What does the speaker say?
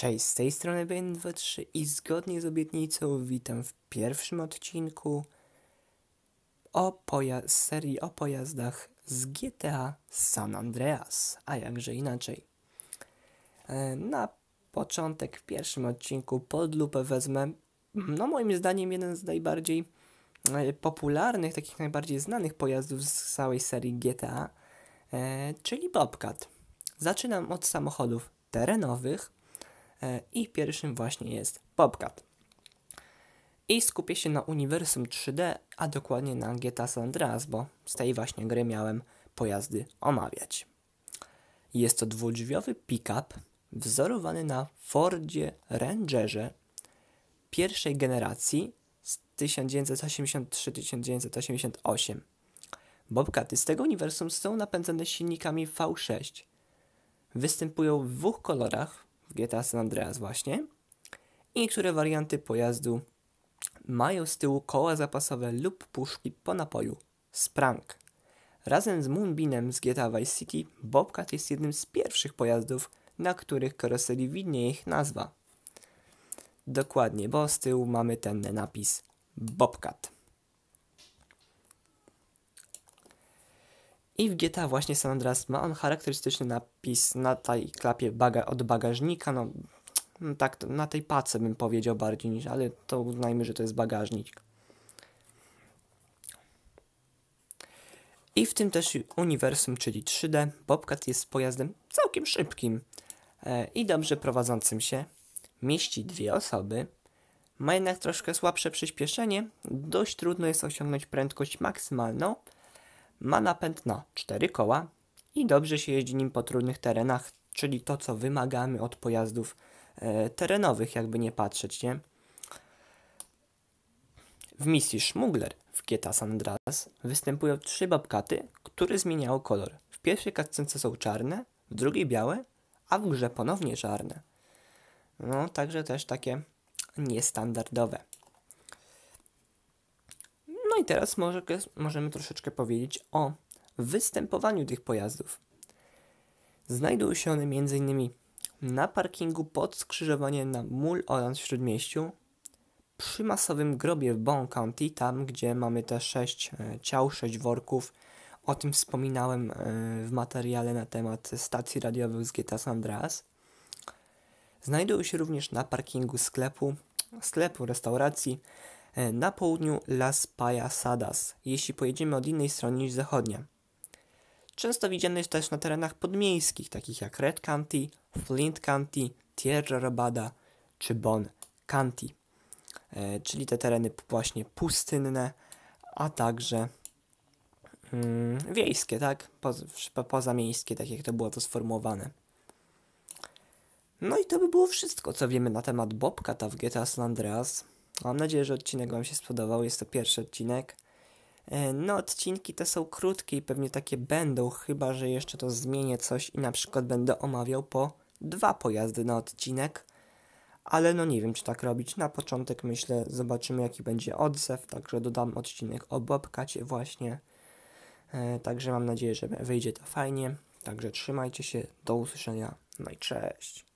Cześć, z tej strony BN23 i zgodnie z obietnicą witam w pierwszym odcinku o poja- serii o pojazdach z GTA San Andreas, a jakże inaczej. E, na początek w pierwszym odcinku pod lupę wezmę, no moim zdaniem jeden z najbardziej e, popularnych, takich najbardziej znanych pojazdów z całej serii GTA, e, czyli Bobcat. Zaczynam od samochodów terenowych, E, i pierwszym właśnie jest Bobcat. I skupię się na uniwersum 3D, a dokładnie na GTA San Andreas, bo z tej właśnie gry miałem pojazdy omawiać. Jest to dwudrzwiowy pick-up wzorowany na Fordzie Rangerze pierwszej generacji z 1983-1988. Bobcaty z tego uniwersum są napędzane silnikami V6. Występują w dwóch kolorach, GTA San Andreas właśnie. I niektóre warianty pojazdu mają z tyłu koła zapasowe lub puszki po napoju. Sprank. Razem z Moonbeamem z GTA Vice City, Bobcat jest jednym z pierwszych pojazdów, na których karoserii widnieje ich nazwa. Dokładnie, bo z tyłu mamy ten napis Bobcat. I w GTA właśnie San Andreas ma on charakterystyczny napis na tej klapie baga od bagażnika, no, no tak na tej pace bym powiedział bardziej niż, ale to uznajmy, że to jest bagażnik. I w tym też uniwersum, czyli 3D, Bobcat jest pojazdem całkiem szybkim e, i dobrze prowadzącym się. Mieści dwie osoby, ma jednak troszkę słabsze przyspieszenie, dość trudno jest osiągnąć prędkość maksymalną, ma napęd na 4 koła i dobrze się jeździ nim po trudnych terenach, czyli to, co wymagamy od pojazdów e, terenowych, jakby nie patrzeć, nie? W misji Szmugler w Kieta San Andreas występują trzy babkaty, które zmieniają kolor. W pierwszej kadcence są czarne, w drugiej białe, a w grze ponownie czarne. No, także też takie niestandardowe i teraz może, możemy troszeczkę powiedzieć o występowaniu tych pojazdów. Znajdują się one m.in. na parkingu pod skrzyżowaniem na Mul oraz w Śródmieściu, przy masowym grobie w Bon County, tam gdzie mamy te sześć e, ciał, sześć worków. O tym wspominałem e, w materiale na temat stacji radiowych z GTA Andreas. Znajdują się również na parkingu sklepu, sklepu, restauracji, E, na południu Las Payasadas, jeśli pojedziemy od innej strony niż zachodnia. Często widziany jest też na terenach podmiejskich, takich jak Red County, Flint County, Tierra Rabada czy Bon County, e, czyli te tereny właśnie pustynne, a także mm, wiejskie, tak? po, pozamiejskie, tak jak to było to sformułowane. No i to by było wszystko, co wiemy na temat Bobcata w GTA San Andreas. Mam nadzieję, że odcinek Wam się spodobał. Jest to pierwszy odcinek. E, no, odcinki te są krótkie i pewnie takie będą, chyba że jeszcze to zmienię coś i na przykład będę omawiał po dwa pojazdy na odcinek. Ale no nie wiem, czy tak robić. Na początek myślę, zobaczymy jaki będzie odzew, także dodam odcinek o Bobkacie właśnie. E, także mam nadzieję, że wyjdzie to fajnie. Także trzymajcie się, do usłyszenia, no i cześć.